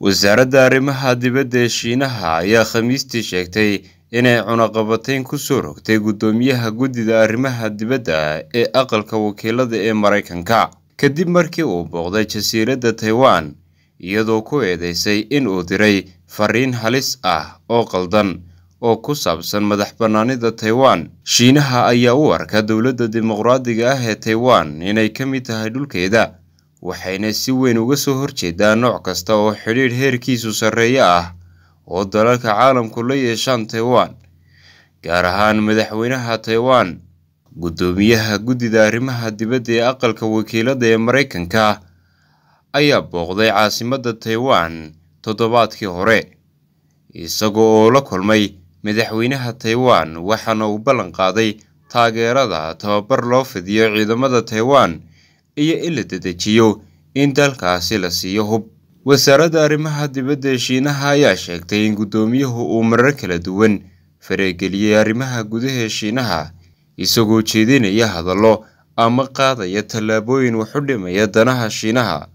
wasaaradda arrimaha dibadda ee shiinaha ayaa khamiistii sheegtay inay cunaqabateyn ku soo rogtay guddoomiyaha guddida arrimaha dibadda ee aqalka wakiilada ee maraykanka kadib markii uu booqday jasiiradda taiwan iyadoo ku eedeysay in uu diray fariin halis ah oo qaldan oo ku saabsan madax bannaanida taiwan shiinaha ayaa u arka dowladda dimuqraadiga ah ee taiwan inay ka mid tahay dhulkeeda waxayna si weyn uga soo horjeedaa nooc kasta oo xidhiidh heerkiisu sarreeyo ah oo dalalka caalamku la yeeshaan taiwan gaar ahaan madaxweynaha taiwan guddoomiyaha guddida arrimaha dibadda ee aqalka wakiilada ee maraykanka ayaa booqday caasimadda taiwan toddobaadkii hore isagoo oo la kulmay madaxweynaha taiwan waxaana uu ballan qaaday taageerada tababar loo fidiyo ciidamada taiwan iyo in la dedejiyo in dalkaasi la siiyo hub wasaaradda arrimaha dibadda ee shiinaha ayaa sheegtay in guddoomiyuhu uu marar kala duwan farageliyey arrimaha gudaha shiinaha isagoo jeedinaya hadallo ama qaadaya tallaabooyin wax dhimaya danaha shiinaha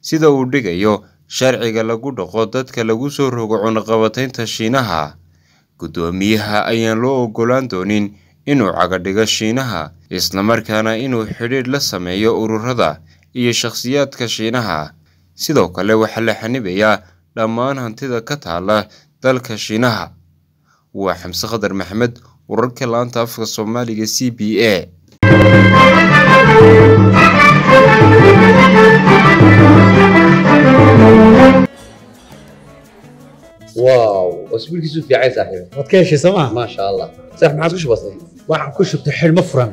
sida uu dhigayo sharciga lagu dhaqo dadka lagu soo rogo cunaqabataynta shiinaha guddoomiyaha ayaan loo ogolaan doonin inuu cagadhigo shiinaha islamarkaana inuu xidhiir la sameeyo ururada iyo shakhsiyaadka shiinaha sidoo kale waxaa la xanibayaa dhammaan hantida ka taala dalka shiinaha waa xamse khadar maxamed wararka laanta afka soomaaliga c b a واو اسبوع كيسو في عيسى صاحبي ما تكيش سما ما شاء الله صح ما عاد كشبه صحيح واحد كشبه